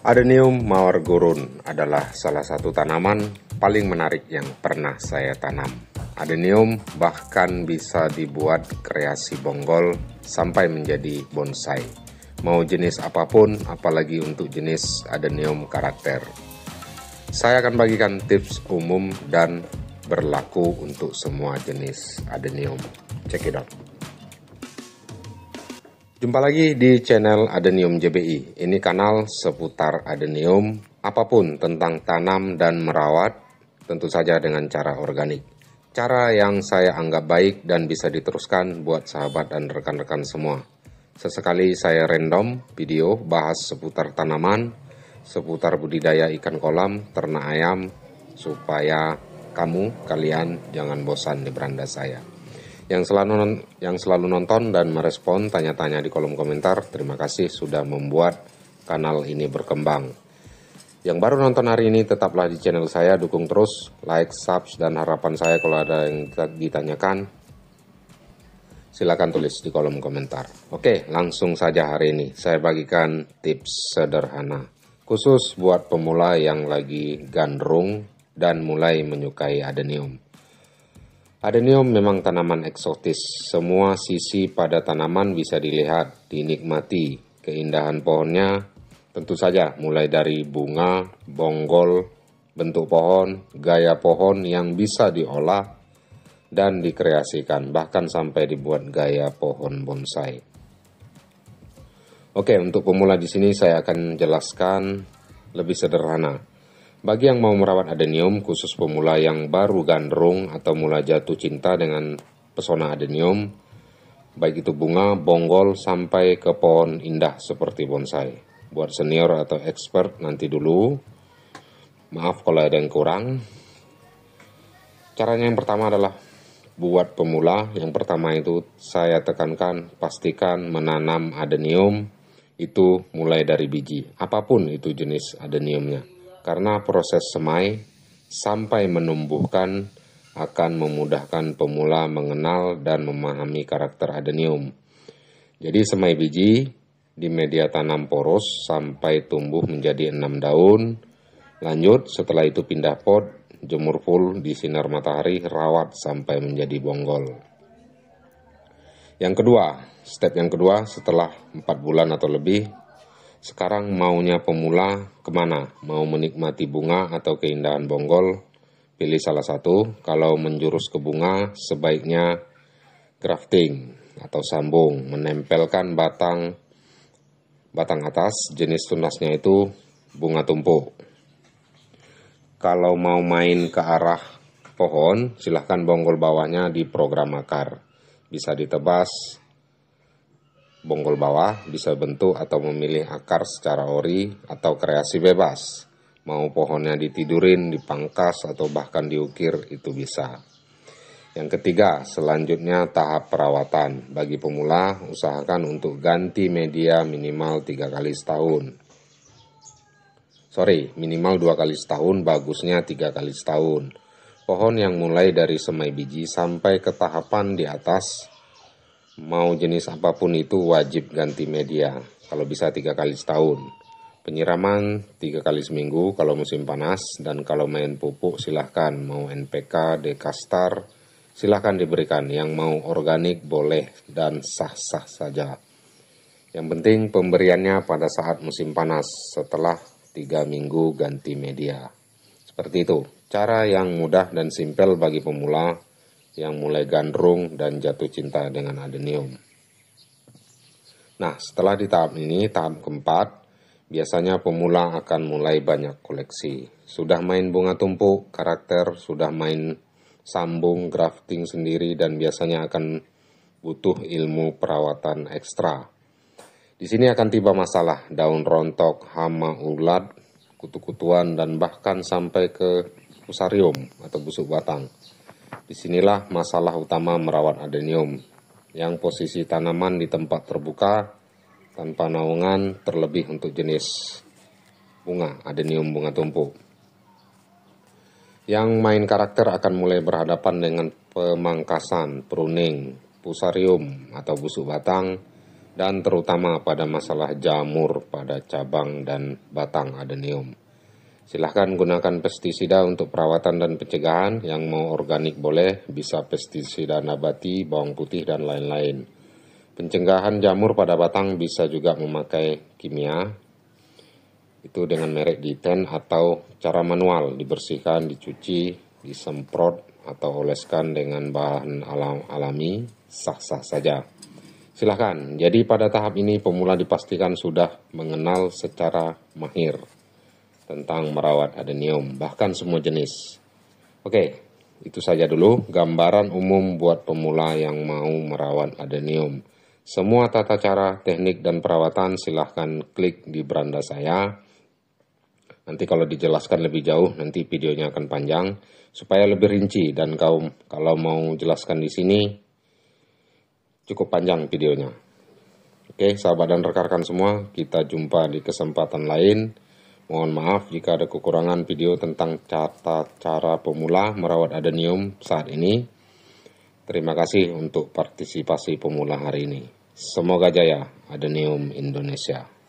Adenium mawar Gurun adalah salah satu tanaman paling menarik yang pernah saya tanam. Adenium bahkan bisa dibuat kreasi bonggol sampai menjadi bonsai. Mau jenis apapun, apalagi untuk jenis adenium karakter. Saya akan bagikan tips umum dan berlaku untuk semua jenis adenium. Check it out. Jumpa lagi di channel Adenium JBI. Ini kanal seputar adenium, apapun tentang tanam dan merawat, tentu saja dengan cara organik. Cara yang saya anggap baik dan bisa diteruskan buat sahabat dan rekan-rekan semua. Sesekali saya random video bahas seputar tanaman, seputar budidaya ikan kolam, ternak ayam, supaya kamu, kalian jangan bosan di beranda saya yang selalu yang selalu nonton dan merespon tanya-tanya di kolom komentar. Terima kasih sudah membuat kanal ini berkembang. Yang baru nonton hari ini tetaplah di channel saya, dukung terus, like, subs dan harapan saya kalau ada yang ditanyakan silakan tulis di kolom komentar. Oke, langsung saja hari ini saya bagikan tips sederhana khusus buat pemula yang lagi gandrung dan mulai menyukai adenium. Adenium memang tanaman eksotis. Semua sisi pada tanaman bisa dilihat, dinikmati. Keindahan pohonnya tentu saja mulai dari bunga, bonggol, bentuk pohon, gaya pohon yang bisa diolah dan dikreasikan bahkan sampai dibuat gaya pohon bonsai. Oke, untuk pemula di sini saya akan jelaskan lebih sederhana bagi yang mau merawat adenium, khusus pemula yang baru gandrung atau mulai jatuh cinta dengan pesona adenium, baik itu bunga, bonggol, sampai ke pohon indah seperti bonsai. Buat senior atau expert nanti dulu, maaf kalau ada yang kurang. Caranya yang pertama adalah buat pemula, yang pertama itu saya tekankan pastikan menanam adenium itu mulai dari biji, apapun itu jenis adeniumnya karena proses semai sampai menumbuhkan akan memudahkan pemula mengenal dan memahami karakter adenium. Jadi semai biji di media tanam poros sampai tumbuh menjadi enam daun. Lanjut setelah itu pindah pot, jemur full di sinar matahari, rawat sampai menjadi bonggol. Yang kedua, step yang kedua setelah 4 bulan atau lebih sekarang maunya pemula kemana? Mau menikmati bunga atau keindahan bonggol? Pilih salah satu. Kalau menjurus ke bunga, sebaiknya grafting atau sambung, menempelkan batang batang atas jenis tunasnya itu bunga tumpuk. Kalau mau main ke arah pohon, silahkan bonggol bawahnya di program akar. Bisa ditebas, bonggol bawah bisa bentuk atau memilih akar secara ori atau kreasi bebas. Mau pohonnya ditidurin, dipangkas, atau bahkan diukir itu bisa. Yang ketiga, selanjutnya tahap perawatan. Bagi pemula, usahakan untuk ganti media minimal tiga kali setahun. Sorry, minimal dua kali setahun, bagusnya tiga kali setahun pohon yang mulai dari semai biji sampai ke tahapan di atas mau jenis apapun itu wajib ganti media, kalau bisa tiga kali setahun. Penyiraman tiga kali seminggu kalau musim panas, dan kalau main pupuk silahkan mau NPK, Dekastar, silahkan diberikan. Yang mau organik boleh dan sah-sah saja. Yang penting pemberiannya pada saat musim panas setelah tiga minggu ganti media. Seperti itu, cara yang mudah dan simpel bagi pemula yang mulai gandrung dan jatuh cinta dengan adenium. Nah, setelah di tahap ini, tahap keempat, biasanya pemula akan mulai banyak koleksi. Sudah main bunga tumpuk, karakter, sudah main sambung, grafting sendiri, dan biasanya akan butuh ilmu perawatan ekstra. Di sini akan tiba masalah daun rontok, hama ulat, kutu-kutuan, dan bahkan sampai ke fusarium atau busuk batang. Disinilah masalah utama merawat adenium, yang posisi tanaman di tempat terbuka tanpa naungan terlebih untuk jenis bunga adenium bunga tumpuk. Yang main karakter akan mulai berhadapan dengan pemangkasan, pruning, pusarium atau busuk batang, dan terutama pada masalah jamur pada cabang dan batang adenium. Silahkan gunakan pestisida untuk perawatan dan pencegahan, yang mau organik boleh, bisa pestisida nabati, bawang putih, dan lain-lain. Pencegahan jamur pada batang bisa juga memakai kimia, itu dengan merek diten atau cara manual, dibersihkan, dicuci, disemprot, atau oleskan dengan bahan alam alami, sah-sah saja. Silahkan, jadi pada tahap ini pemula dipastikan sudah mengenal secara mahir tentang merawat adenium, bahkan semua jenis. Oke, itu saja dulu gambaran umum buat pemula yang mau merawat adenium. Semua tata cara, teknik, dan perawatan silahkan klik di beranda saya. Nanti kalau dijelaskan lebih jauh, nanti videonya akan panjang supaya lebih rinci dan kaum kalau mau jelaskan di sini cukup panjang videonya. Oke, sahabat dan rekan-rekan semua, kita jumpa di kesempatan lain. Mohon maaf jika ada kekurangan video tentang cata cara pemula merawat adenium saat ini. Terima kasih untuk partisipasi pemula hari ini. Semoga jaya Adenium Indonesia.